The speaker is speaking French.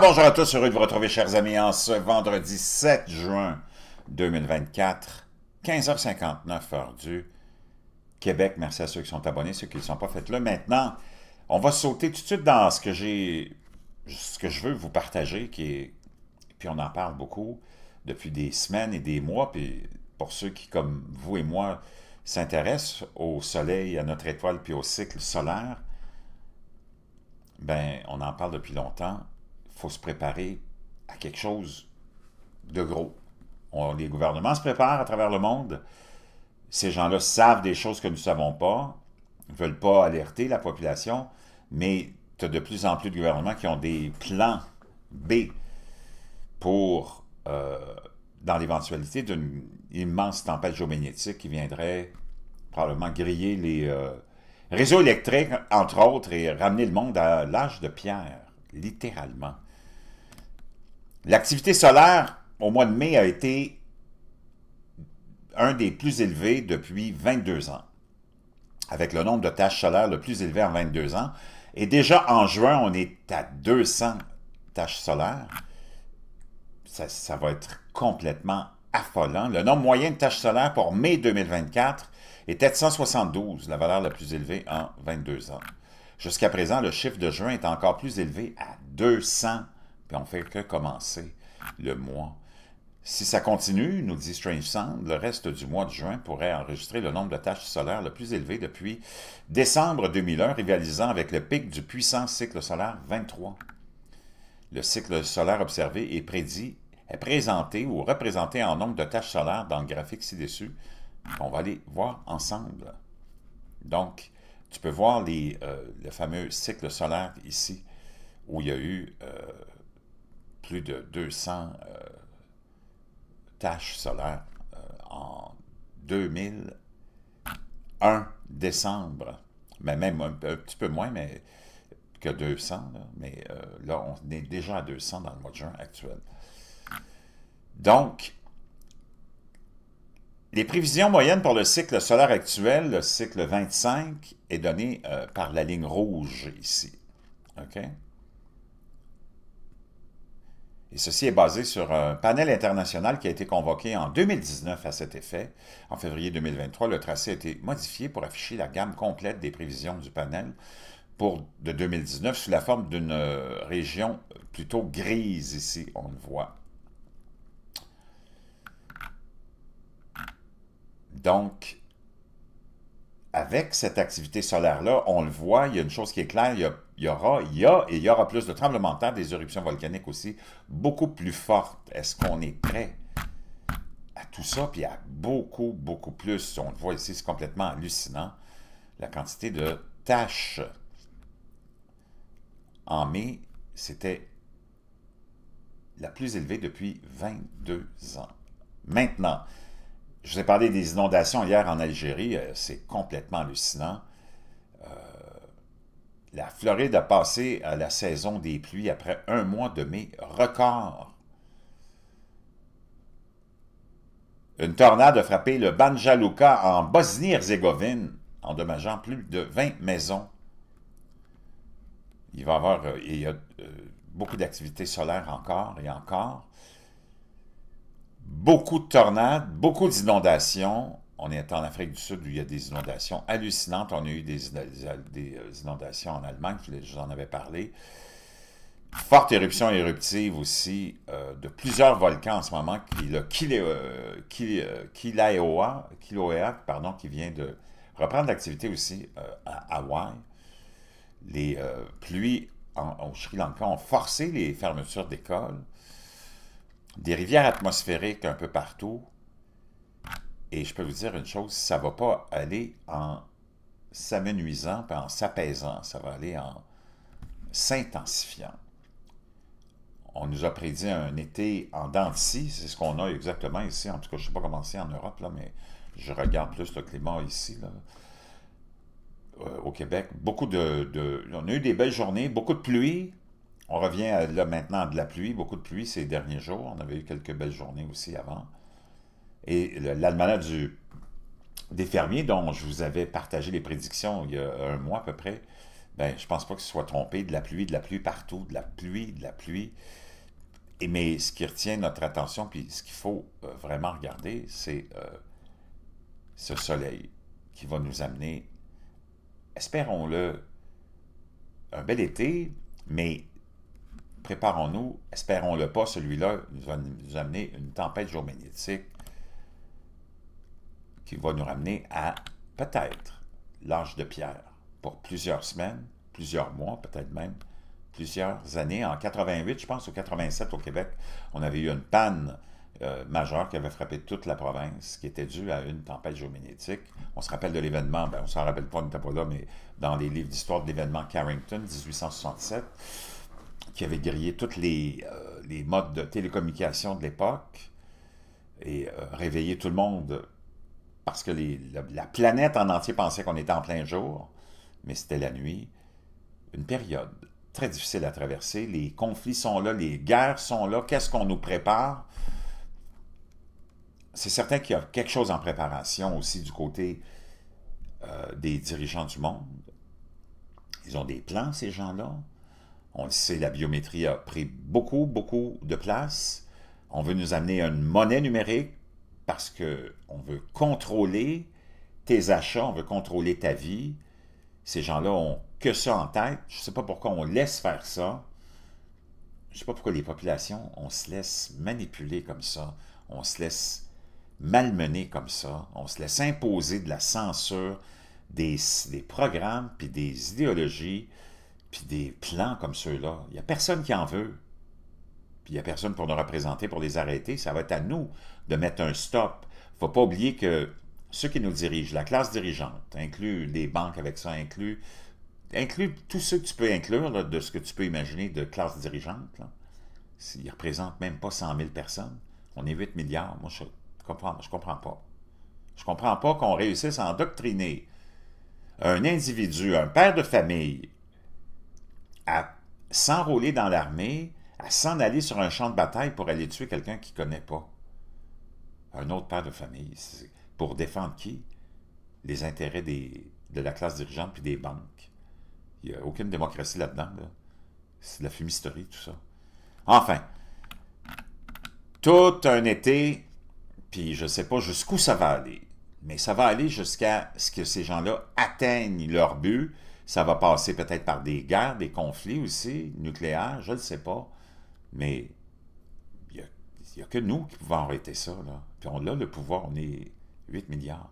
bonjour à tous, heureux de vous retrouver chers amis en ce vendredi 7 juin 2024, 15h59 heure du Québec. Merci à ceux qui sont abonnés, ceux qui ne sont pas faits là. Maintenant, on va sauter tout de suite dans ce que j'ai, ce que je veux vous partager, qui est, puis on en parle beaucoup depuis des semaines et des mois, puis pour ceux qui, comme vous et moi, s'intéressent au soleil, à notre étoile, puis au cycle solaire, ben, on en parle depuis longtemps faut se préparer à quelque chose de gros. les gouvernements se préparent à travers le monde. Ces gens-là savent des choses que nous ne savons pas, ne veulent pas alerter la population, mais tu as de plus en plus de gouvernements qui ont des plans B pour, euh, dans l'éventualité d'une immense tempête géomagnétique qui viendrait probablement griller les euh, réseaux électriques, entre autres, et ramener le monde à l'âge de pierre, littéralement. L'activité solaire au mois de mai a été un des plus élevés depuis 22 ans, avec le nombre de tâches solaires le plus élevé en 22 ans. Et déjà en juin, on est à 200 tâches solaires. Ça, va être complètement affolant. Le nombre moyen de tâches solaires pour mai 2024 était de 172, la valeur la plus élevée en 22 ans. Jusqu'à présent, le chiffre de juin est encore plus élevé à 200 puis on fait que commencer le mois. Si ça continue, nous dit Strange Sound, le reste du mois de juin pourrait enregistrer le nombre de tâches solaires le plus élevé depuis décembre 2001, rivalisant avec le pic du puissant cycle solaire 23. Le cycle solaire observé est prédit, est présenté ou représenté en nombre de tâches solaires dans le graphique ci-dessus, On va aller voir ensemble. Donc, tu peux voir les, euh, le fameux cycle solaire ici, où il y a eu... Euh, plus de 200 euh, tâches solaires euh, en 2001 décembre, mais même un, petit peu moins mais que 200, mais euh, là, on est déjà à 200 dans le mois de juin actuel. Donc, les prévisions moyennes pour le cycle solaire actuel, le cycle 25, est donné par la ligne rouge ici. OK? Et ceci est basé sur un panel international qui a été convoqué en 2019 à cet effet. En février 2023, le tracé a été modifié pour afficher la gamme complète des prévisions du panel pour, de 2019 sous la forme d'une euh, région plutôt grise ici, on le voit. Donc, avec cette activité solaire-là, on le voit, il y a une chose qui est claire, il y a il y aura, il y a et il y aura plus de tremblements de terre, des éruptions volcaniques aussi, beaucoup plus fortes. Est-ce qu'on est prêt à tout ça, puis a beaucoup, beaucoup plus? On le voit ici, c'est complètement hallucinant, la quantité de tâches. En mai, c'était la plus élevée depuis 22 ans. Maintenant, je vous ai parlé des inondations hier en Algérie, euh, c'est complètement hallucinant. La Floride a passé à euh, la saison des pluies après un mois de mai record. Une tornade a frappé le Banja Luka en Bosnie-Herzégovine, endommageant plus de 20 maisons. Il va y avoir euh, a, euh, beaucoup d'activités solaires encore et encore. Beaucoup de tornades, beaucoup d'inondations, on est en Afrique du Sud où il y a des inondations hallucinantes. On a eu des, euh, inondations en Allemagne, je vous en avais parlé. Forte éruption éruptive aussi euh, de plusieurs volcans en ce moment, qui, le euh, pardon, qui vient de reprendre l'activité aussi à Hawaï. Les pluies en, au Sri Lanka ont forcé les fermetures d'écoles. Des rivières atmosphériques un peu partout. Et je peux vous dire une chose, ça ne va pas aller en s'amenuisant, pas en s'apaisant, ça va aller en s'intensifiant. On nous a prédit un été en scie. c'est ce qu'on a exactement ici. En tout cas, je ne sais pas comment c'est en Europe, mais je regarde plus le climat ici. Euh, au Québec. Beaucoup de, On a eu des belles journées, beaucoup de pluie. On revient là maintenant à de la pluie, beaucoup de pluie ces derniers jours. On avait eu quelques belles journées aussi avant. Et l'almanach du des fermiers dont je vous avais partagé les prédictions il y a un mois à peu près, ben, je pense pas que ce soit trompé. De la pluie, de la pluie partout, de la pluie, de la pluie. Et, mais ce qui retient notre attention, puis ce qu'il faut euh, vraiment regarder, c'est euh, ce soleil qui va nous amener, espérons-le, un bel été, mais préparons-nous, espérons-le pas, celui-là nous va nous amener une tempête géomagnétique qui va nous ramener à peut-être l'âge de pierre pour plusieurs semaines, plusieurs mois, peut-être même plusieurs années. En 88, je pense, ou 87 au Québec, on avait eu une panne euh, majeure qui avait frappé toute la province, qui était due à une tempête géomagnétique. On se rappelle de l'événement, ben, on s'en rappelle pas, on n'était pas là, mais dans les livres d'histoire de l'événement Carrington, 1867, qui avait grillé tous euh, les, modes de télécommunication de l'époque et euh, réveillé tout le monde parce que la, planète en entier pensait qu'on était en plein jour, mais c'était la nuit. Une période très difficile à traverser. Les conflits sont là, les guerres sont là. Qu'est-ce qu'on nous prépare? C'est certain qu'il y a quelque chose en préparation aussi du côté euh, des dirigeants du monde. Ils ont des plans, ces gens-là. On le sait, la biométrie a pris beaucoup, beaucoup de place. On veut nous amener une monnaie numérique parce qu'on veut contrôler tes achats, on veut contrôler ta vie. Ces gens-là ont que ça en tête. Je ne sais pas pourquoi on laisse faire ça. Je ne sais pas pourquoi les populations, on se laisse manipuler comme ça, on se laisse malmener comme ça, on se laisse imposer de la censure, des, programmes, puis des idéologies, puis des plans comme ceux-là. Il n'y a personne qui en veut. Puis il n'y a personne pour nous représenter, pour les arrêter. Ça va être à nous de mettre un stop. Il ne faut pas oublier que ceux qui nous dirigent, la classe dirigeante, inclut les banques avec ça, inclus, inclut tous ceux que tu peux inclure de ce que tu peux imaginer de classe dirigeante, ils ne représentent même pas 100 000 personnes. On est 8 milliards. Moi, je ne comprends, je comprends pas. Je ne comprends pas qu'on réussisse à endoctriner un individu, un père de famille, à s'enrôler dans l'armée, à s'en aller sur un champ de bataille pour aller tuer quelqu'un qu'il ne connaît pas un autre père de famille. Pour défendre qui? Les intérêts des, de la classe dirigeante puis des banques. Il n'y a aucune démocratie là-dedans. Là. C'est de la fumisterie, tout ça. Enfin, tout un été, puis je ne sais pas jusqu'où ça va aller, mais ça va aller jusqu'à ce que ces gens-là atteignent leur but. Ça va passer peut-être par des guerres, des conflits aussi, nucléaires, je ne sais pas. Mais il n'y a, a, que nous qui pouvons arrêter ça. Là on a le pouvoir, on est 8 milliards.